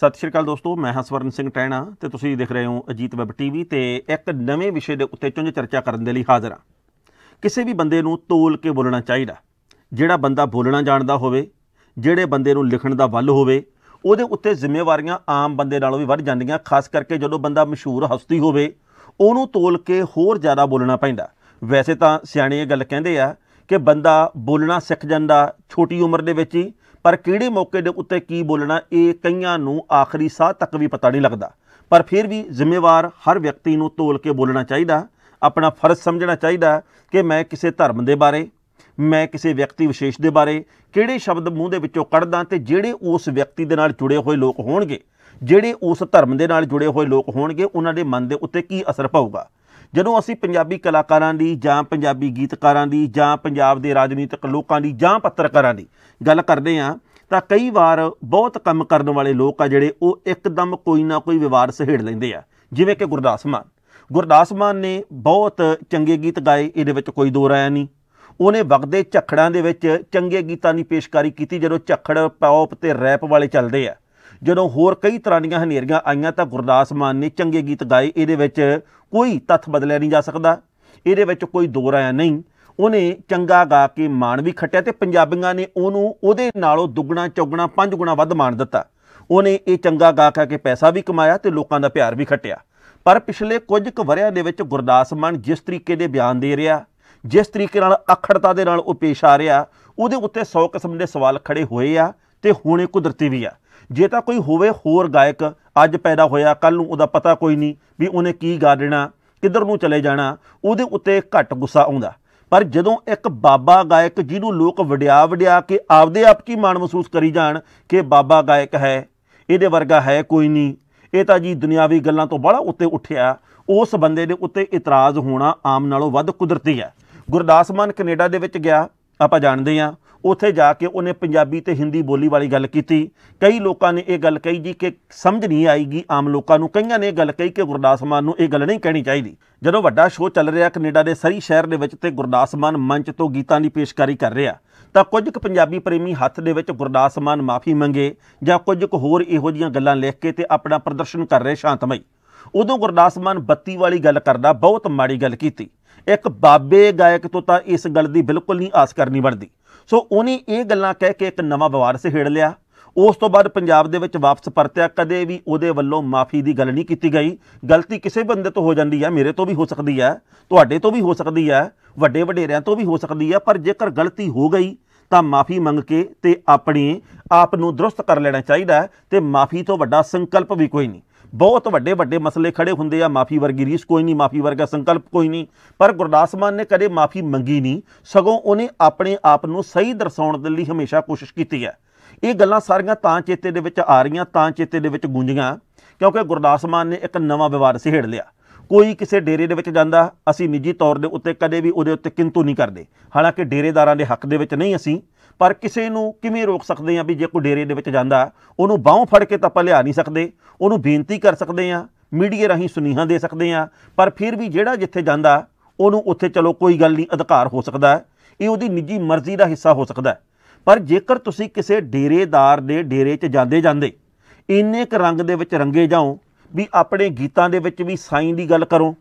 ਸਤਿ ਸ਼੍ਰੀ ਅਕਾਲ ਦੋਸਤੋ ਮੈਂ ਹਾਂ ਸਵਰਨ ਸਿੰਘ ਟੈਣਾ ਤੇ ਤੁਸੀਂ ਦੇਖ ਰਹੇ ਹੋ ਅਜੀਤ ਵੈਬ ਟੀਵੀ ਤੇ ਇੱਕ ਨਵੇਂ ਵਿਸ਼ੇ ਦੇ ਉੱਤੇ ਚੁੰਝ ਚਰਚਾ ਕਰਨ ਦੇ ਲਈ ਹਾਜ਼ਰ ਹਾਂ ਕਿਸੇ ਵੀ ਬੰਦੇ ਨੂੰ ਤੋਲ ਕੇ ਬੋਲਣਾ ਚਾਹੀਦਾ ਜਿਹੜਾ ਬੰਦਾ ਬੋਲਣਾ ਜਾਣਦਾ ਹੋਵੇ ਜਿਹੜੇ ਬੰਦੇ ਨੂੰ ਲਿਖਣ ਦਾ ਵੱਲ ਹੋਵੇ ਉਹਦੇ ਉੱਤੇ ਜ਼ਿੰਮੇਵਾਰੀਆਂ ਆਮ ਬੰਦੇ ਨਾਲੋਂ ਵੀ ਵੱਧ ਜਾਂਦੀਆਂ ਖਾਸ ਕਰਕੇ ਜਦੋਂ ਬੰਦਾ ਮਸ਼ਹੂਰ ਹਸਤੀ ਹੋਵੇ ਉਹਨੂੰ ਤੋਲ ਕੇ ਹੋਰ ਜ਼ਿਆਦਾ ਬੋਲਣਾ ਪੈਂਦਾ ਵੈਸੇ ਤਾਂ ਸਿਆਣੇ ਇਹ ਗੱਲ ਕਹਿੰਦੇ ਆ ਕਿ ਬੰਦਾ ਬੋਲਣਾ ਸਿੱਖ ਜਾਂਦਾ ਛੋਟੀ ਉਮਰ ਦੇ ਵਿੱਚ ਹੀ ਪਰ ਕਿਹੜੇ ਮੌਕੇ ਦੇ ਉੱਤੇ ਕੀ ਬੋਲਣਾ ਇਹ ਕਈਆਂ ਨੂੰ ਆਖਰੀ ਸਾਹ ਤੱਕ ਵੀ ਪਤਾ ਨਹੀਂ ਲੱਗਦਾ ਪਰ ਫਿਰ ਵੀ ਜ਼ਿੰਮੇਵਾਰ ਹਰ ਵਿਅਕਤੀ ਨੂੰ ਤੋਲ ਕੇ ਬੋਲਣਾ ਚਾਹੀਦਾ ਆਪਣਾ ਫਰਜ਼ ਸਮਝਣਾ ਚਾਹੀਦਾ ਕਿ ਮੈਂ ਕਿਸੇ ਧਰਮ ਦੇ ਬਾਰੇ ਮੈਂ ਕਿਸੇ ਵਿਅਕਤੀ ਵਿਸ਼ੇਸ਼ ਦੇ ਬਾਰੇ ਕਿਹੜੇ ਸ਼ਬਦ ਮੂੰਹ ਦੇ ਵਿੱਚੋਂ ਕੱਢਦਾ ਤੇ ਜਿਹੜੇ ਉਸ ਵਿਅਕਤੀ ਦੇ ਨਾਲ ਜੁੜੇ ਹੋਏ ਲੋਕ ਹੋਣਗੇ ਜਿਹੜੇ ਉਸ ਧਰਮ ਦੇ ਨਾਲ ਜੁੜੇ ਹੋਏ ਲੋਕ ਹੋਣਗੇ ਉਹਨਾਂ ਦੇ ਮਨ ਦੇ ਉੱਤੇ ਕੀ ਅਸਰ ਪਾਊਗਾ ਜਦੋਂ ਅਸੀਂ ਪੰਜਾਬੀ ਕਲਾਕਾਰਾਂ ਦੀ ਜਾਂ ਪੰਜਾਬੀ ਗੀਤਕਾਰਾਂ ਦੀ ਜਾਂ ਪੰਜਾਬ ਦੇ ਰਾਜਨੀਤਿਕ ਲੋਕਾਂ ਦੀ ਜਾਂ ਪੱਤਰਕਾਰਾਂ ਦੀ ਗੱਲ ਕਰਦੇ ਆ ਤਾਂ ਕਈ ਵਾਰ ਬਹੁਤ ਕੰਮ ਕਰਨ ਵਾਲੇ ਲੋਕ ਆ ਜਿਹੜੇ ਉਹ ਇੱਕਦਮ ਕੋਈ ਨਾ ਕੋਈ ਵਿਵਾਦ ਸਹੇੜ ਲੈਂਦੇ ਆ ਜਿਵੇਂ ਕਿ ਗੁਰਦਾਸ ਮਾਨ ਗੁਰਦਾਸ ਮਾਨ ਨੇ ਬਹੁਤ ਚੰਗੇ ਗੀਤ ਗਾਏ ਇਹਦੇ ਵਿੱਚ ਕੋਈ ਦੋ ਰਾਇ ਨਹੀਂ ਉਹਨੇ ਵਗਦੇ ਝਖੜਾਂ ਦੇ ਵਿੱਚ ਚੰਗੇ ਗੀਤਾਂ ਦੀ ਪੇਸ਼ਕਾਰੀ ਕੀਤੀ ਜਦੋਂ ਝਖੜ ਪੌਪ ਤੇ ਰੈਪ ਵਾਲੇ ਚੱਲਦੇ ਆ ਜਦੋਂ ਹੋਰ ਕਈ ਤਰ੍ਹਾਂ ਦੀਆਂ ਹਨੇਰੀਆਂ ਆਈਆਂ ਤਾਂ ਗੁਰਦਾਸ ਮਾਨ ਨੇ ਚੰਗੇ ਗੀਤ ਗਾਏ ਇਹਦੇ ਵਿੱਚ ਕੋਈ ਤੱਥ ਬਦਲਿਆ ਨਹੀਂ ਜਾ ਸਕਦਾ ਇਹਦੇ ਵਿੱਚ ਕੋਈ ਦੋ ਰਾਇਆ ਨਹੀਂ ਉਹਨੇ ਚੰਗਾ ਗਾ ਕੇ ਮਾਣ ਵੀ ਖੱਟਿਆ ਤੇ ਪੰਜਾਬੀਆਂ ਨੇ ਉਹਨੂੰ ਉਹਦੇ ਨਾਲੋਂ ਦੁੱਗਣਾ ਚੌਗਣਾ ਪੰਜ ਗੁਣਾ ਵੱਧ ਮਾਣ ਦਿੱਤਾ ਉਹਨੇ ਇਹ ਚੰਗਾ ਗਾ ਕੇ ਪੈਸਾ ਵੀ ਕਮਾਇਆ ਤੇ ਲੋਕਾਂ ਦਾ ਪਿਆਰ ਵੀ ਖੱਟਿਆ ਪਰ ਪਿਛਲੇ ਕੁਝ ਕੁ ਵਰਿਆਂ ਦੇ ਵਿੱਚ ਗੁਰਦਾਸ ਮਾਨ ਜਿਸ ਤਰੀਕੇ ਦੇ ਬਿਆਨ ਦੇ ਰਿਹਾ ਜਿਸ ਤਰੀਕੇ ਨਾਲ ਅਖੜਤਾ ਦੇ ਨਾਲ ਉਹ ਪੇਸ਼ ਆ ਰਿਹਾ ਉਹਦੇ ਉੱਤੇ 100 ਕਿਸਮ ਦੇ ਸਵਾਲ ਖੜੇ ਹੋਏ ਆ ਤੇ ਹੁਣੇ ਕੁਦਰਤੀ ਵੀ ਆ ਜੇ ਤਾਂ ਕੋਈ ਹੋਵੇ ਹੋਰ ਗਾਇਕ ਅੱਜ ਪੈਦਾ ਹੋਇਆ ਕੱਲ ਨੂੰ ਉਹਦਾ ਪਤਾ ਕੋਈ ਨਹੀਂ ਵੀ ਉਹਨੇ ਕੀ ਗਾ ਦੇਣਾ ਕਿੱਧਰ ਨੂੰ ਚਲੇ ਜਾਣਾ ਉਹਦੇ ਉੱਤੇ ਘੱਟ ਗੁੱਸਾ ਆਉਂਦਾ ਪਰ ਜਦੋਂ ਇੱਕ ਬਾਬਾ ਗਾਇਕ ਜਿਹਨੂੰ ਲੋਕ ਵਡਿਆ ਵਡਿਆ ਕੇ ਆਪਦੇ ਆਪ ਕੀ ਮਾਣ ਮਹਿਸੂਸ ਕਰੀ ਜਾਣ ਕਿ ਬਾਬਾ ਗਾਇਕ ਹੈ ਇਹਦੇ ਵਰਗਾ ਹੈ ਕੋਈ ਨਹੀਂ ਇਹ ਤਾਂ ਜੀ ਦੁਨਿਆਵੀ ਗੱਲਾਂ ਤੋਂ ਬੜਾ ਉੱਤੇ ਉੱਠਿਆ ਉਸ ਬੰਦੇ ਦੇ ਉੱਤੇ ਇਤਰਾਜ਼ ਹੋਣਾ ਆਮ ਨਾਲੋਂ ਵੱਧ ਕੁਦਰਤੀ ਹੈ ਗੁਰਦਾਸ ਮਾਨ ਕੈਨੇਡਾ ਦੇ ਵਿੱਚ ਗਿਆ ਆਪਾਂ ਜਾਣਦੇ ਹਾਂ ਉੱਥੇ ਜਾ ਕੇ ਉਹਨੇ ਪੰਜਾਬੀ ਤੇ ਹਿੰਦੀ ਬੋਲੀ ਵਾਲੀ ਗੱਲ ਕੀਤੀ ਕਈ ਲੋਕਾਂ ਨੇ ਇਹ ਗੱਲ ਕਹੀ ਜੀ ਕਿ ਸਮਝ ਨਹੀਂ ਆਏਗੀ ਆਮ ਲੋਕਾਂ ਨੂੰ ਕਈਆਂ ਨੇ ਇਹ ਗੱਲ ਕਹੀ ਕਿ ਗੁਰਦਾਸ ਮਾਨ ਨੂੰ ਇਹ ਗੱਲ ਨਹੀਂ ਕਹਿਣੀ ਚਾਹੀਦੀ ਜਦੋਂ ਵੱਡਾ ਸ਼ੋਅ ਚੱਲ ਰਿਹਾ ਕੈਨੇਡਾ ਦੇ ਸਰੀ ਸ਼ਹਿਰ ਦੇ ਵਿੱਚ ਤੇ ਗੁਰਦਾਸ ਮਾਨ ਮੰਚ ਤੋਂ ਗੀਤਾਂ ਦੀ ਪੇਸ਼ਕਾਰੀ ਕਰ ਰਿਹਾ ਤਾਂ ਕੁਝ ਕੁ ਪੰਜਾਬੀ ਪ੍ਰੇਮੀ ਹੱਥ ਦੇ ਵਿੱਚ ਗੁਰਦਾਸ ਮਾਨ ਮਾਫੀ ਮੰਗੇ ਜਾਂ ਕੁਝ ਕੁ ਹੋਰ ਇਹੋ ਜੀਆਂ ਗੱਲਾਂ ਲਿਖ ਕੇ ਤੇ ਆਪਣਾ ਪ੍ਰਦਰਸ਼ਨ ਕਰ ਰਹੇ ਸ਼ਾਂਤਮਈ ਉਦੋਂ ਗੁਰਦਾਸ ਮਾਨ ਬੱਤੀ ਵਾਲੀ ਗੱਲ ਕਰਦਾ ਬਹੁਤ ਮਾੜੀ ਗੱਲ ਕੀਤੀ ਇੱਕ ਬਾਬੇ ਗਾਇਕ ਤੋਂ ਤਾਂ ਇਸ ਗੱਲ ਦੀ ਬਿਲਕੁਲ ਨਹੀਂ ਆਸ ਕਰਨੀ ਬਣਦੀ ਸੋ ਉਹਨੇ ਇਹ ਗੱਲਾਂ ਕਹਿ ਕੇ ਇੱਕ ਨਵਾਂ ਵਿਵਾਦ ਸਿਹੜ ਲਿਆ ਉਸ ਤੋਂ ਬਾਅਦ ਪੰਜਾਬ ਦੇ ਵਿੱਚ ਵਾਪਸ ਪਰਤਿਆ ਕਦੇ ਵੀ ਉਹਦੇ ਵੱਲੋਂ ਮਾਫੀ ਦੀ ਗੱਲ ਨਹੀਂ ਕੀਤੀ ਗਈ ਗਲਤੀ ਕਿਸੇ ਬੰਦੇ ਤੋਂ ਹੋ ਜਾਂਦੀ ਹੈ ਮੇਰੇ ਤੋਂ ਵੀ ਹੋ ਸਕਦੀ ਹੈ ਤੁਹਾਡੇ ਤੋਂ ਵੀ ਹੋ ਸਕਦੀ ਹੈ ਵੱਡੇ ਵਡੇਰਿਆਂ ਤੋਂ ਵੀ ਹੋ ਸਕਦੀ ਹੈ ਪਰ ਜੇਕਰ ਗਲਤੀ ਹੋ ਗਈ ਤਾਂ ਮਾਫੀ ਮੰਗ ਕੇ ਤੇ ਆਪਣੇ ਆਪ ਨੂੰ ਦਰੁਸਤ ਕਰ ਲੈਣਾ ਚਾਹੀਦਾ ਤੇ ਮਾਫੀ ਤੋਂ ਵੱਡਾ ਸੰਕਲਪ ਵੀ ਕੋਈ ਨਹੀਂ ਬਹੁਤ ਵੱਡੇ ਵੱਡੇ ਮਸਲੇ ਖੜੇ ਹੁੰਦੇ ਆ ਮਾਫੀ ਵਰਗੀ ਰੀਸ ਕੋਈ ਨਹੀਂ ਮਾਫੀ ਵਰਗਾ ਸੰਕਲਪ ਕੋਈ ਨਹੀਂ ਪਰ ਗੁਰਦਾਸ ਮਾਨ ਨੇ ਕਦੇ ਮਾਫੀ ਮੰਗੀ ਨਹੀਂ ਸਗੋਂ ਉਹਨੇ ਆਪਣੇ ਆਪ ਨੂੰ ਸਹੀ ਦਰਸਾਉਣ ਦੇ ਲਈ ਹਮੇਸ਼ਾ ਕੋਸ਼ਿਸ਼ ਕੀਤੀ ਹੈ ਇਹ ਗੱਲਾਂ ਸਾਰੀਆਂ ਤਾਂ ਚੇਤੇ ਦੇ ਵਿੱਚ ਆ ਰਹੀਆਂ ਤਾਂ ਚੇਤੇ ਦੇ ਵਿੱਚ ਗੂੰਜੀਆਂ ਕਿਉਂਕਿ ਗੁਰਦਾਸ ਮਾਨ ਨੇ ਇੱਕ ਨਵਾਂ ਵਿਵਾਦ ਸਿਹੜ ਲਿਆ ਕੋਈ ਕਿਸੇ ਡੇਰੇ ਦੇ ਵਿੱਚ ਜਾਂਦਾ ਅਸੀਂ ਨਿੱਜੀ ਤੌਰ ਦੇ ਉੱਤੇ ਕਦੇ ਵੀ ਉਹਦੇ ਉੱਤੇ ਕਿੰਤੂ ਨਹੀਂ ਕਰਦੇ ਹਾਲਾਂਕਿ ਡੇਰੇਦਾਰਾਂ ਦੇ ਹੱਕ ਦੇ ਵਿੱਚ ਨਹੀਂ ਅਸੀਂ ਪਰ ਕਿਸੇ ਨੂੰ ਕਿਵੇਂ ਰੋਕ ਸਕਦੇ ਆ ਵੀ ਜੇ ਕੋਈ ਡੇਰੇ ਦੇ ਵਿੱਚ ਜਾਂਦਾ ਉਹਨੂੰ ਬਾਹੋਂ ਫੜ ਕੇ ਤਾਂ ਆਪਾਂ ਲਿਆ ਨਹੀਂ ਸਕਦੇ ਉਹਨੂੰ ਬੇਨਤੀ ਕਰ ਸਕਦੇ ਆ ਮੀਡੀਆ ਰਾਹੀਂ ਸੁਨੇਹਾ ਦੇ ਸਕਦੇ ਆ ਪਰ ਫਿਰ ਵੀ ਜਿਹੜਾ ਜਿੱਥੇ ਜਾਂਦਾ ਉਹਨੂੰ ਉੱਥੇ ਚਲੋ ਕੋਈ ਗੱਲ ਨਹੀਂ ਅਧਿਕਾਰ ਹੋ ਸਕਦਾ ਇਹ ਉਹਦੀ ਨਿੱਜੀ ਮਰਜ਼ੀ ਦਾ ਹਿੱਸਾ ਹੋ ਸਕਦਾ ਪਰ ਜੇਕਰ ਤੁਸੀਂ ਕਿਸੇ ਡੇਰੇਦਾਰ ਦੇ ਡੇਰੇ 'ਚ ਜਾਂਦੇ ਜਾਂਦੇ ਇੰਨੇ ਕ ਰੰਗ ਦੇ ਵਿੱਚ ਰੰਗੇ ਜਾਓ ਵੀ ਆਪਣੇ ਗੀਤਾਂ ਦੇ ਵਿੱਚ ਵੀ ਸਾਈਂ ਦੀ ਗੱਲ ਕਰੋ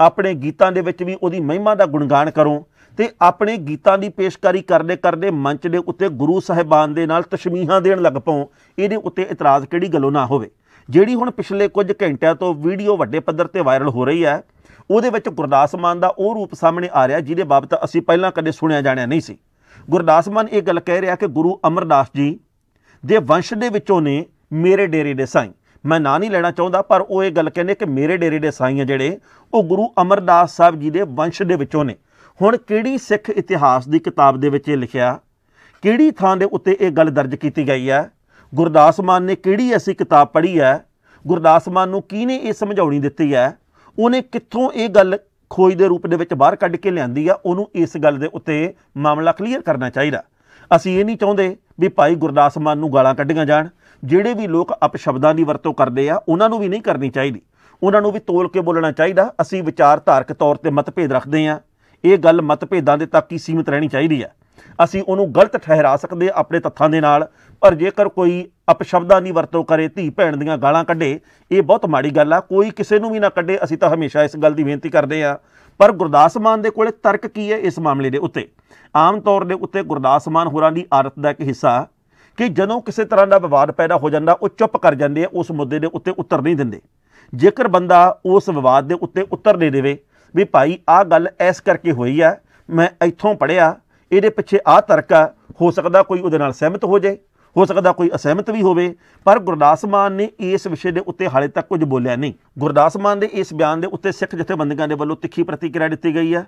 ਆਪਣੇ ਗੀਤਾਂ ਦੇ ਵਿੱਚ ਵੀ ਉਹਦੀ ਮਹਿਮਾ ਦਾ ਗੁਣਗਾਨ ਕਰੋ ਤੇ ਆਪਣੇ ਗੀਤਾਂ ਦੀ ਪੇਸ਼ਕਾਰੀ ਕਰਦੇ ਕਰਦੇ ਮੰਚ ਦੇ ਉੱਤੇ ਗੁਰੂ ਸਾਹਿਬਾਨ ਦੇ ਨਾਲ ਤਸ਼ਮੀਹਾਂ ਦੇਣ ਲੱਗ ਪਾਉ ਇਹਦੇ ਉੱਤੇ ਇਤਰਾਜ਼ ਕਿਹੜੀ ਗੱਲੋਂ ਨਾ ਹੋਵੇ ਜਿਹੜੀ ਹੁਣ ਪਿਛਲੇ ਕੁਝ ਘੰਟਿਆਂ ਤੋਂ ਵੀਡੀਓ ਵੱਡੇ ਪੱਧਰ ਤੇ ਵਾਇਰਲ ਹੋ ਰਹੀ ਹੈ ਉਹਦੇ ਵਿੱਚ ਗੁਰਦਾਸ ਮਾਨ ਦਾ ਉਹ ਰੂਪ ਸਾਹਮਣੇ ਆ ਰਿਹਾ ਜਿਹਦੇ ਬਾਬਤ ਅਸੀਂ ਪਹਿਲਾਂ ਕਦੇ ਸੁਣਿਆ ਜਾਣਿਆ ਨਹੀਂ ਸੀ ਗੁਰਦਾਸ ਮਾਨ ਇਹ ਗੱਲ ਕਹਿ ਰਿਹਾ ਕਿ ਗੁਰੂ ਅਮਰਦਾਸ ਜੀ ਦੇ ਵੰਸ਼ ਦੇ ਵਿੱਚੋਂ ਨੇ ਮੇਰੇ ਡੇਰੇ ਦੇ ਸਾਈਂ ਮੈਂ ਨਾਂ ਨਹੀਂ ਲੈਣਾ ਚਾਹੁੰਦਾ ਪਰ ਉਹ ਇਹ ਗੱਲ ਕਹਿੰਦੇ ਕਿ ਮੇਰੇ ਡੇਰੇ ਦੇ ਸਾਈਆਂ ਜਿਹੜੇ ਉਹ ਗੁਰੂ ਅਮਰਦਾਸ ਸਾਹਿਬ ਜੀ ਦੇ ਵੰਸ਼ ਦੇ ਵਿੱਚੋਂ ਨੇ ਹੁਣ ਕਿਹੜੀ ਸਿੱਖ ਇਤਿਹਾਸ ਦੀ ਕਿਤਾਬ ਦੇ ਵਿੱਚ ਇਹ ਲਿਖਿਆ ਕਿਹੜੀ ਥਾਂ ਦੇ ਉੱਤੇ ਇਹ ਗੱਲ ਦਰਜ ਕੀਤੀ ਗਈ ਹੈ ਗੁਰਦਾਸ ਮਾਨ ਨੇ ਕਿਹੜੀ ਐਸੀ ਕਿਤਾਬ ਪੜ੍ਹੀ ਹੈ ਗੁਰਦਾਸ ਮਾਨ ਨੂੰ ਕਿਹਨੇ ਇਹ ਸਮਝਾਉਣੀ ਦਿੱਤੀ ਹੈ ਉਹਨੇ ਕਿੱਥੋਂ ਇਹ ਗੱਲ ਖੋਜ ਦੇ ਰੂਪ ਦੇ ਵਿੱਚ ਬਾਹਰ ਕੱਢ ਕੇ ਲਿਆਂਦੀ ਆ ਉਹਨੂੰ ਇਸ ਗੱਲ ਦੇ ਉੱਤੇ ਮਾਮਲਾ ਕਲੀਅਰ ਕਰਨਾ ਚਾਹੀਦਾ ਅਸੀਂ ਇਹ ਨਹੀਂ ਚਾਹੁੰਦੇ ਵੀ ਭਾਈ ਗੁਰਦਾਸ ਮਾਨ ਨੂੰ ਗਾਲਾਂ ਕੱਢੀਆਂ ਜਾਣ ਜਿਹੜੇ ਵੀ ਲੋਕ ਅਪਸ਼ਬਦਾਂ ਦੀ ਵਰਤੋਂ ਕਰਦੇ ਆ ਉਹਨਾਂ ਨੂੰ ਵੀ ਨਹੀਂ ਕਰਨੀ ਚਾਹੀਦੀ ਉਹਨਾਂ ਨੂੰ ਵੀ ਤੋਲ ਕੇ ਬੋਲਣਾ ਚਾਹੀਦਾ ਅਸੀਂ ਵਿਚਾਰਧਾਰਕ ਤੌਰ ਤੇ ਮਤਭੇਦ ਰੱਖਦੇ ਆ ਇਹ ਗੱਲ ਮਤਭੇਦਾਂ ਦੇ ਤੱਕ ਹੀ ਸੀਮਿਤ ਰਹਿਣੀ ਚਾਹੀਦੀ ਆ ਅਸੀਂ ਉਹਨੂੰ ਗਲਤ ਠਹਿਰਾ ਸਕਦੇ ਆ ਆਪਣੇ ਤੱਥਾਂ ਦੇ ਨਾਲ ਪਰ ਜੇਕਰ ਕੋਈ ਅਪਸ਼ਬਦਾਂ ਦੀ ਵਰਤੋਂ ਕਰੇ ਧੀ ਭੈਣ ਦੀਆਂ ਗਾਲਾਂ ਕੱਢੇ ਇਹ ਬਹੁਤ ਮਾੜੀ ਗੱਲ ਆ ਕੋਈ ਕਿਸੇ ਨੂੰ ਵੀ ਨਾ ਕੱਢੇ ਅਸੀਂ ਤਾਂ ਹਮੇਸ਼ਾ ਇਸ ਗੱਲ ਦੀ ਬੇਨਤੀ ਕਰਦੇ ਆ ਪਰ ਗੁਰਦਾਸ ਮਾਨ ਦੇ ਕੋਲੇ ਤਰਕ ਕੀ ਹੈ ਇਸ ਮਾਮਲੇ ਦੇ ਉੱਤੇ ਆਮ ਤੌਰ ਦੇ ਉੱਤੇ ਗੁਰਦਾਸ ਮਾਨ ਹੋਰਾਂ ਦੀ ਆਦਤ ਦਾ ਇੱਕ ਹਿੱਸਾ ਕਿ ਜਦੋਂ ਕਿਸੇ ਤਰ੍ਹਾਂ ਦਾ ਵਿਵਾਦ ਪੈਦਾ ਹੋ ਜਾਂਦਾ ਉਹ ਚੁੱਪ ਕਰ ਜਾਂਦੇ ਆ ਉਸ ਮੁੱਦੇ ਦੇ ਉੱਤੇ ਉੱਤਰ ਨਹੀਂ ਦਿੰਦੇ ਜੇਕਰ ਬੰਦਾ ਉਸ ਵਿਵਾਦ ਦੇ ਉੱਤੇ ਉੱਤਰ ਦੇ ਦੇਵੇ ਵੀ ਭਾਈ ਆਹ ਗੱਲ ਐਸ ਕਰਕੇ ਹੋਈ ਆ ਮੈਂ ਇੱਥੋਂ ਪੜਿਆ ਇਹਦੇ ਪਿੱਛੇ ਆਹ ਤਰਕ ਆ ਹੋ ਸਕਦਾ ਕੋਈ ਉਹਦੇ ਨਾਲ ਸਹਿਮਤ ਹੋ ਜਾਏ ਹੋ ਸਕਦਾ ਕੋਈ ਅਸਹਿਮਤ ਵੀ ਹੋਵੇ ਪਰ ਗੁਰਦਾਸ ਮਾਨ ਨੇ ਇਸ ਵਿਸ਼ੇ ਦੇ ਉੱਤੇ ਹਾਲੇ ਤੱਕ ਕੁਝ ਬੋਲਿਆ ਨਹੀਂ ਗੁਰਦਾਸ ਮਾਨ ਦੇ ਇਸ ਬਿਆਨ ਦੇ ਉੱਤੇ ਸਿੱਖ ਜਥੇਬੰਦੀਆਂ ਦੇ ਵੱਲੋਂ ਤਿੱਖੀ ਪ੍ਰਤੀਕਿਰਿਆ ਦਿੱਤੀ ਗਈ ਹੈ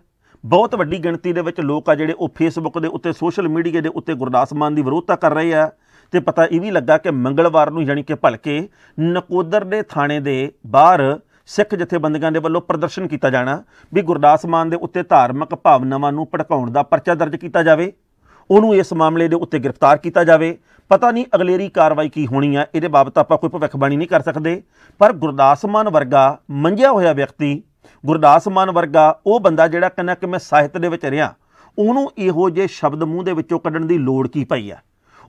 ਬਹੁਤ ਵੱਡੀ ਗਿਣਤੀ ਦੇ ਵਿੱਚ ਲੋਕ ਆ ਜਿਹੜੇ ਉਹ ਫੇਸਬੁੱਕ ਦੇ ਉੱਤੇ ਸੋਸ਼ਲ ਮੀਡੀਆ ਦੇ ਉੱਤੇ ਗੁਰਦਾਸ ਮਾਨ ਦੀ ਵਿਰੋਧਤਾ ਕਰ ਰਹੇ ਆ ਤੇ ਪਤਾ ਇਹ ਵੀ ਲੱਗਾ ਕਿ ਮੰਗਲਵਾਰ ਨੂੰ ਯਾਨੀ ਕਿ ਭਲਕੇ ਨਕੋਦਰ ਦੇ ਥਾਣੇ ਦੇ ਬਾਹਰ ਸਿੱਖ ਜਥੇਬੰਦੀਆਂ ਦੇ ਵੱਲੋਂ ਪ੍ਰਦਰਸ਼ਨ ਕੀਤਾ ਜਾਣਾ ਵੀ ਗੁਰਦਾਸ ਮਾਨ ਦੇ ਉੱਤੇ ਧਾਰਮਿਕ ਭਾਵਨਾਵਾਂ ਨੂੰ ਭੜਕਾਉਣ ਦਾ ਪਰਚਾ ਦਰਜ ਕੀਤਾ ਜਾਵੇ ਉਹਨੂੰ ਇਸ ਮਾਮਲੇ ਦੇ ਉੱਤੇ ਗ੍ਰਿਫਤਾਰ ਕੀਤਾ ਜਾਵੇ ਪਤਾ ਨਹੀਂ ਅਗਲੇਰੀ ਕਾਰਵਾਈ ਕੀ ਹੋਣੀ ਆ ਇਹਦੇ ਬਾਬਤ ਆਪਾਂ ਕੋਈ ਭਵਿੱਖਬਾਣੀ ਨਹੀਂ ਕਰ ਸਕਦੇ ਪਰ ਗੁਰਦਾਸ ਮਾਨ ਵਰਗਾ ਮੰਝਿਆ ਹੋਇਆ ਵਿਅਕਤੀ ਗੁਰਦਾਸ ਮਾਨ ਵਰਗਾ ਉਹ ਬੰਦਾ ਜਿਹੜਾ ਕਹਿੰਦਾ ਕਿ ਮੈਂ ਸਾਹਿਤ ਦੇ ਵਿੱਚ ਰਿਹਾ ਉਹਨੂੰ ਇਹੋ ਜੇ ਸ਼ਬਦ ਮੂੰਹ ਦੇ ਵਿੱਚੋਂ ਕੱਢਣ ਦੀ ਲੋੜ ਕੀ ਪਈ ਆ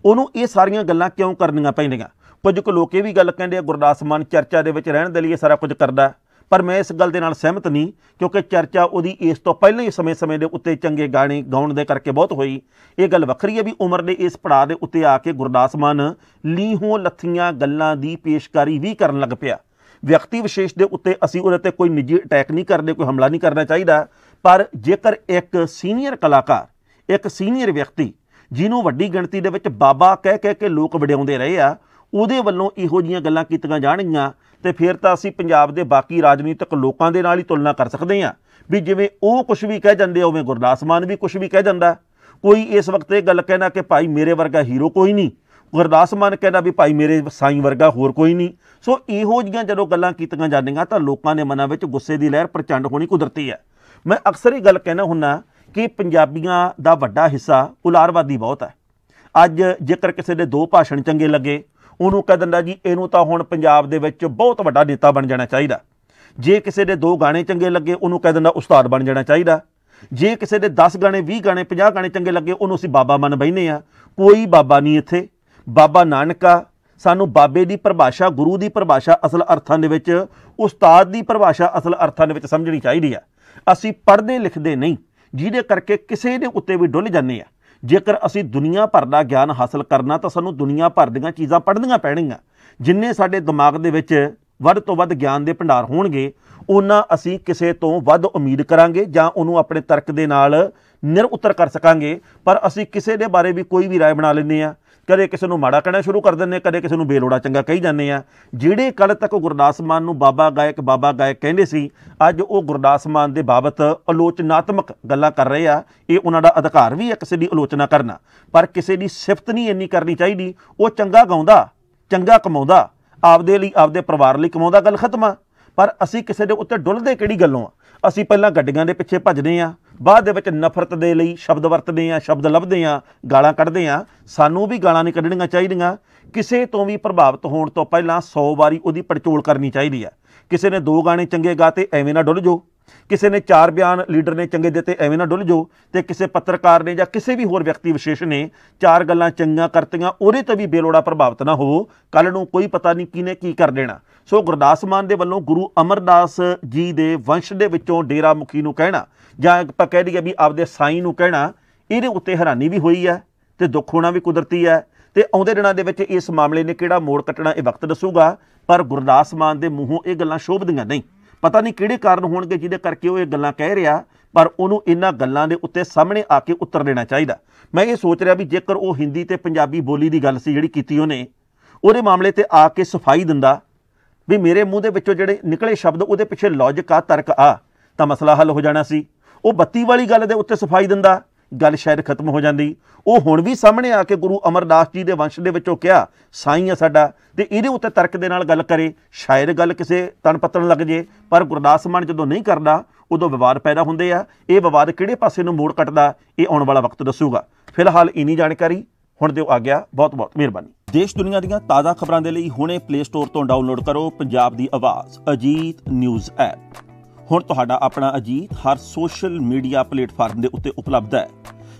ਉਹਨੂੰ ਇਹ ਸਾਰੀਆਂ ਗੱਲਾਂ ਕਿਉਂ ਕਰਨੀਆਂ ਪੈਂਦੀਆਂ ਕੁਝ ਕੁ ਲੋਕ ਇਹ ਵੀ ਗੱਲ ਕਹਿੰਦੇ ਆ ਗੁਰਦਾਸ ਮਾਨ ਚਰਚਾ ਦੇ ਵਿੱਚ ਰਹਿਣ ਦੇ ਲਈ ਸਾਰਾ ਕੁਝ ਕਰਦਾ ਪਰ ਮੈਂ ਇਸ ਗੱਲ ਦੇ ਨਾਲ ਸਹਿਮਤ ਨਹੀਂ ਕਿਉਂਕਿ ਚਰਚਾ ਉਹਦੀ ਇਸ ਤੋਂ ਪਹਿਲਾਂ ਹੀ ਸਮੇਂ-ਸਮੇਂ ਦੇ ਉੱਤੇ ਚੰਗੇ ਗਾਣੇ ਗਾਉਣ ਦੇ ਕਰਕੇ ਬਹੁਤ ਹੋਈ ਇਹ ਗੱਲ ਵੱਖਰੀ ਹੈ ਵੀ ਉਮਰ ਦੇ ਇਸ ਪੜਾਅ ਦੇ ਉੱਤੇ ਆ ਕੇ ਗੁਰਦਾਸ ਮਾਨ ਲੀਹੋਂ ਲੱਥੀਆਂ ਗੱਲਾਂ ਦੀ ਪੇਸ਼ਕਾਰੀ ਵੀ ਕਰਨ ਲੱਗ ਪਿਆ ਵਿਅਕਤੀ ਵਿਸ਼ੇਸ਼ ਦੇ ਉੱਤੇ ਅਸੀਂ ਉਹਦੇ ਤੇ ਕੋਈ ਨਿੱਜੀ ਅਟੈਕ ਨਹੀਂ ਕਰਦੇ ਕੋਈ ਹਮਲਾ ਨਹੀਂ ਕਰਨਾ ਚਾਹੀਦਾ ਪਰ ਜੇਕਰ ਇੱਕ ਸੀਨੀਅਰ ਕਲਾਕਾਰ ਇੱਕ ਸੀਨੀਅਰ ਵਿਅਕਤੀ ਜਿਹਨੂੰ ਵੱਡੀ ਗਿਣਤੀ ਦੇ ਵਿੱਚ ਬਾਬਾ ਕਹਿ ਕਹਿ ਕੇ ਲੋਕ ਵਡਿਆਉਂਦੇ ਰਹੇ ਆ ਉਹਦੇ ਵੱਲੋਂ ਇਹੋ ਜੀਆਂ ਗੱਲਾਂ ਕੀਤੀਆਂ ਜਾਣਗੀਆਂ ਤੇ ਫਿਰ ਤਾਂ ਅਸੀਂ ਪੰਜਾਬ ਦੇ ਬਾਕੀ ਰਾਜਨੀਤਿਕ ਲੋਕਾਂ ਦੇ ਨਾਲ ਹੀ ਤੁਲਨਾ ਕਰ ਸਕਦੇ ਹਾਂ ਵੀ ਜਿਵੇਂ ਉਹ ਕੁਝ ਵੀ ਕਹਿ ਜਾਂਦੇ ਹੋਵੇਂ ਗੁਰਦਾਸ ਮਾਨ ਵੀ ਕੁਝ ਵੀ ਕਹਿ ਜਾਂਦਾ ਕੋਈ ਇਸ ਵਕਤ ਇਹ ਗੱਲ ਕਹਿਣਾ ਕਿ ਭਾਈ ਮੇਰੇ ਵਰਗਾ ਹੀਰੋ ਕੋਈ ਨਹੀਂ ਗੁਰਦਾਸ ਮਾਨ ਕਹਿੰਦਾ ਵੀ ਭਾਈ ਮੇਰੇ ਸਾਈਂ ਵਰਗਾ ਹੋਰ ਕੋਈ ਨਹੀਂ ਸੋ ਇਹੋ ਜੀਆਂ ਜਦੋਂ ਗੱਲਾਂ ਕੀਤੀਆਂ ਜਾਂਦੀਆਂ ਤਾਂ ਲੋਕਾਂ ਦੇ ਮਨਾਂ ਵਿੱਚ ਗੁੱਸੇ ਦੀ ਲਹਿਰ ਪ੍ਰਚੰਡ ਹੋਣੀ ਕੁਦਰਤੀ ਹੈ ਮੈਂ ਅਕਸਰ ਹੀ ਗੱਲ ਕਹਿਣਾ ਹੁੰਨਾ ਕਿ ਪੰਜਾਬੀਆਂ ਦਾ ਵੱਡਾ ਹਿੱਸਾ ਉਲਾਰਵਾਦੀ ਬਹੁਤ ਹੈ ਅੱਜ ਜੇਕਰ ਕਿਸੇ ਦੇ ਦੋ ਭਾਸ਼ਣ ਚੰਗੇ ਲੱਗੇ ਉਹਨੂੰ ਕਹਿ ਦਿੰਦਾ ਜੀ ਇਹਨੂੰ ਤਾਂ ਹੁਣ ਪੰਜਾਬ ਦੇ ਵਿੱਚ ਬਹੁਤ ਵੱਡਾ ਨੇਤਾ ਬਣ ਜਾਣਾ ਚਾਹੀਦਾ ਜੇ ਕਿਸੇ ਦੇ ਦੋ ਗਾਣੇ ਚੰਗੇ ਲੱਗੇ ਉਹਨੂੰ ਕਹਿ ਦਿੰਦਾ ਉਸਤਾਦ ਬਣ ਜਾਣਾ ਚਾਹੀਦਾ ਜੇ ਕਿਸੇ ਦੇ 10 ਗਾਣੇ 20 ਗਾਣੇ 50 ਗਾਣੇ ਚੰਗੇ ਲੱਗੇ ਉਹਨੂੰ ਅਸੀਂ ਬਾਬਾ ਮੰਨ ਬੈਨੇ ਆ ਕੋਈ ਬਾਬਾ ਨਹੀਂ ਇੱਥੇ ਬਾਬਾ ਨਾਨਕਾ ਸਾਨੂੰ ਬਾਬੇ ਦੀ ਪਰਿਭਾਸ਼ਾ ਗੁਰੂ ਦੀ ਪਰਿਭਾਸ਼ਾ ਅਸਲ ਅਰਥਾਂ ਦੇ ਵਿੱਚ ਉਸਤਾਦ ਦੀ ਪਰਿਭਾਸ਼ਾ ਅਸਲ ਅਰਥਾਂ ਦੇ ਵਿੱਚ ਸਮਝਣੀ ਚਾਹੀਦੀ ਆ ਅਸੀਂ ਪੜ੍ਹਦੇ ਲਿਖਦੇ ਨਹੀਂ ਜਿਹਦੇ ਕਰਕੇ ਕਿਸੇ ਦੇ ਉੱਤੇ ਵੀ ਡੁੱਲ ਜਾਂਦੇ ਆ ਜੇਕਰ ਅਸੀਂ ਦੁਨੀਆ ਭਰ ਦਾ ਗਿਆਨ ਹਾਸਲ ਕਰਨਾ ਤਾਂ ਸਾਨੂੰ ਦੁਨੀਆ ਭਰ ਦੀਆਂ ਚੀਜ਼ਾਂ ਪੜ੍ਹਨੀਆਂ ਪੈਣਗੀਆਂ ਜਿੰਨੇ ਸਾਡੇ ਦਿਮਾਗ ਦੇ ਵਿੱਚ ਵੱਧ ਤੋਂ ਵੱਧ ਗਿਆਨ ਦੇ ਭੰਡਾਰ ਹੋਣਗੇ ਉਹਨਾਂ ਅਸੀਂ ਕਿਸੇ ਤੋਂ ਵੱਧ ਉਮੀਦ ਕਰਾਂਗੇ ਜਾਂ ਉਹਨੂੰ ਆਪਣੇ ਤਰਕ ਦੇ ਨਾਲ ਨਿਰਉਤਰ ਕਰ ਸਕਾਂਗੇ ਪਰ ਅਸੀਂ ਕਿਸੇ ਦੇ ਬਾਰੇ ਵੀ ਕੋਈ ਵੀ رائے ਬਣਾ ਲੈਂਦੇ ਆ ਕਦੇ ਕਿਸੇ ਨੂੰ ਮਾੜਾ ਕਹਿਣਾ ਸ਼ੁਰੂ ਕਰ ਦਿੰਨੇ ਕਦੇ ਕਿਸੇ ਨੂੰ ਬੇਲੋੜਾ ਚੰਗਾ ਕਹੀ ਜਾਂਦੇ ਆ ਜਿਹੜੇ ਕੱਲ ਤੱਕ ਗੁਰਦਾਸ ਮਾਨ ਨੂੰ ਬਾਬਾ ਗਾਇਕ ਬਾਬਾ ਗਾਇਕ ਕਹਿੰਦੇ ਸੀ ਅੱਜ ਉਹ ਗੁਰਦਾਸ ਮਾਨ ਦੇ ਬਾਬਤ ਆਲੋਚਨਾਤਮਕ ਗੱਲਾਂ ਕਰ ਰਹੇ ਆ ਇਹ ਉਹਨਾਂ ਦਾ ਅਧਿਕਾਰ ਵੀ ਹੈ ਕਿਸੇ ਦੀ ਆਲੋਚਨਾ ਕਰਨਾ ਪਰ ਕਿਸੇ ਦੀ ਸਿਫਤ ਨਹੀਂ ਇੰਨੀ ਕਰਨੀ ਚਾਹੀਦੀ ਉਹ ਚੰਗਾ ਗਾਉਂਦਾ ਚੰਗਾ ਕਮਾਉਂਦਾ ਆਪਦੇ ਲਈ ਆਪਦੇ ਪਰਿਵਾਰ ਲਈ ਕਮਾਉਂਦਾ ਗੱਲ ਖਤਮ ਆ ਪਰ ਅਸੀਂ ਕਿਸੇ ਦੇ ਉੱਤੇ ਡੁੱਲਦੇ ਕਿਹੜੀ ਗੱਲੋਂ ਆ ਅਸੀਂ ਪਹਿਲਾਂ ਗੱਡੀਆਂ ਦੇ ਪਿੱਛੇ ਭੱਜਦੇ ਆ ਬਾਅਦ ਦੇ ਵਿੱਚ ਨਫ਼ਰਤ ਦੇ ਲਈ ਸ਼ਬਦ ਵਰਤਦੇ ਆ ਸ਼ਬਦ ਲੱਭਦੇ ਆ ਗਾਲਾਂ ਕੱਢਦੇ ਆ ਸਾਨੂੰ ਵੀ ਗਾਲਾਂ ਨਹੀਂ ਕੱਢਣੀਆਂ ਚਾਹੀਦੀਆਂ ਕਿਸੇ ਤੋਂ ਵੀ ਪ੍ਰਭਾਵਿਤ ਹੋਣ ਤੋਂ ਪਹਿਲਾਂ 100 ਵਾਰੀ ਉਹਦੀ ਪੜਚੋਲ ਕਰਨੀ ਚਾਹੀਦੀ ਆ ਕਿਸੇ ਨੇ ਦੋ ਗਾਣੇ ਚੰਗੇ ਗਾਤੇ ਐਵੇਂ ਨਾ ਡੁੱਲ ਜਾਓ ਕਿਸੇ ਨੇ ਚਾਰ ਬਿਆਨ ਲੀਡਰ ਨੇ ਚੰਗੇ ਦਿੱਤੇ ਐਵੇਂ ਨਾ ਡੁੱਲ ਜੋ ਤੇ ਕਿਸੇ ਪੱਤਰਕਾਰ ਨੇ ਜਾਂ ਕਿਸੇ ਵੀ ਹੋਰ ਵਿਅਕਤੀ ਵਿਸ਼ੇਸ਼ ਨੇ ਚਾਰ ਗੱਲਾਂ ਚੰਗੀਆਂ ਕਰਤੀਆਂ ਉਹਦੇ ਤੇ ਵੀ ਬੇਲੋੜਾ ਪ੍ਰਭਾਵਿਤ ਨਾ ਹੋਵੋ ਕੱਲ ਨੂੰ ਕੋਈ ਪਤਾ ਨਹੀਂ ਕਿਨੇ ਕੀ ਕਰ ਦੇਣਾ ਸੋ ਗੁਰਦਾਸ ਮਾਨ ਦੇ ਵੱਲੋਂ ਗੁਰੂ ਅਮਰਦਾਸ ਜੀ ਦੇ ਵੰਸ਼ ਦੇ ਵਿੱਚੋਂ ਡੇਰਾ ਮੁਖੀ ਨੂੰ ਕਹਿਣਾ ਜਾਂ ਆਪਾਂ ਕਹਿ ਲਈਏ ਵੀ ਆਪਦੇ ਸਾਈਂ ਨੂੰ ਕਹਿਣਾ ਇਹਦੇ ਉੱਤੇ ਹੈਰਾਨੀ ਵੀ ਹੋਈ ਹੈ ਤੇ ਦੁੱਖ ਹੋਣਾ ਵੀ ਕੁਦਰਤੀ ਹੈ ਤੇ ਆਉਂਦੇ ਦਿਨਾਂ ਦੇ ਵਿੱਚ ਇਸ ਮਾਮਲੇ ਨੇ ਕਿਹੜਾ ਮੋੜ ਕੱਟਣਾ ਇਹ ਵਕਤ ਦੱਸੂਗਾ ਪਰ ਗੁਰਦਾਸ ਮਾਨ ਦੇ ਮੂੰਹੋਂ ਇਹ ਗੱਲਾਂ ਸ਼ੋਭਦੀਆਂ ਨਹੀਂ ਪਤਾ ਨਹੀਂ ਕਿਹੜੇ ਕਾਰਨ ਹੋਣਗੇ ਜਿਹਦੇ ਕਰਕੇ ਉਹ ਇਹ ਗੱਲਾਂ ਕਹਿ ਰਿਹਾ ਪਰ ਉਹਨੂੰ ਇਹਨਾਂ ਗੱਲਾਂ ਦੇ ਉੱਤੇ ਸਾਹਮਣੇ ਆ ਕੇ ਉੱਤਰ ਦੇਣਾ ਚਾਹੀਦਾ ਮੈਂ ਇਹ ਸੋਚ ਰਿਹਾ ਵੀ ਜੇਕਰ ਉਹ ਹਿੰਦੀ ਤੇ ਪੰਜਾਬੀ ਬੋਲੀ ਦੀ ਗੱਲ ਸੀ ਜਿਹੜੀ ਕੀਤੀ ਉਹਨੇ ਉਹਦੇ ਮਾਮਲੇ ਤੇ ਆ ਕੇ ਸਫਾਈ ਦਿੰਦਾ ਵੀ ਮੇਰੇ ਮੂੰਹ ਦੇ ਵਿੱਚੋਂ ਜਿਹੜੇ ਨਿਕਲੇ ਸ਼ਬਦ ਉਹਦੇ ਪਿੱਛੇ ਲੌਜੀਕ ਆ ਤਰਕ ਆ ਤਾਂ ਮਸਲਾ ਹੱਲ ਹੋ ਜਾਣਾ ਸੀ ਉਹ ਬੱਤੀ ਵਾਲੀ ਗੱਲ ਦੇ ਉੱਤੇ ਸਫਾਈ ਦਿੰਦਾ ਗੱਲ ਸ਼ਾਇਦ ਖਤਮ ਹੋ ਜਾਂਦੀ ਉਹ ਹੁਣ ਵੀ ਸਾਹਮਣੇ ਆ ਕੇ ਗੁਰੂ ਅਮਰਦਾਸ ਜੀ ਦੇ ਵੰਸ਼ ਦੇ ਵਿੱਚੋਂ ਕਿਹਾ ਸਾਈਂ ਆ ਸਾਡਾ ਤੇ ਇਹਦੇ ਉੱਤੇ ਤਰਕ ਦੇ ਨਾਲ ਗੱਲ ਕਰੇ ਸ਼ਾਇਦ ਗੱਲ ਕਿਸੇ ਤਣ ਪੱਤਣ ਲੱਗ ਜੇ ਪਰ ਗੁਰਦਾਸ ਮਾਨ ਜਦੋਂ ਨਹੀਂ ਕਰਦਾ ਉਦੋਂ ਵਿਵਾਦ ਪੈਦਾ ਹੁੰਦੇ ਆ ਇਹ ਵਿਵਾਦ ਕਿਹੜੇ ਪਾਸੇ ਨੂੰ ਮੋੜ ਕੱਟਦਾ ਇਹ ਆਉਣ ਵਾਲਾ ਵਕਤ ਦੱਸੂਗਾ ਫਿਲਹਾਲ ਇਨੀ ਜਾਣਕਾਰੀ ਹੁਣ ਦਿਓ ਆ ਗਿਆ ਬਹੁਤ ਬਹੁਤ ਮਿਹਰਬਾਨੀ ਦੇਸ਼ ਦੁਨੀਆ ਦੀਆਂ ਤਾਜ਼ਾ ਖਬਰਾਂ ਦੇ ਲਈ ਹੁਣੇ ਪਲੇ ਸਟੋਰ ਤੋਂ ਡਾਊਨਲੋਡ ਕਰੋ ਪੰਜਾਬ ਦੀ ਆਵਾਜ਼ ਅਜੀਤ ਨਿਊਜ਼ ਐਪ ਹੁਣ ਤੁਹਾਡਾ ਆਪਣਾ ਅਜੀਤ ਹਰ ਸੋਸ਼ਲ ਮੀਡੀਆ ਪਲੇਟਫਾਰਮ ਦੇ ਉੱਤੇ ਉਪਲਬਧ ਹੈ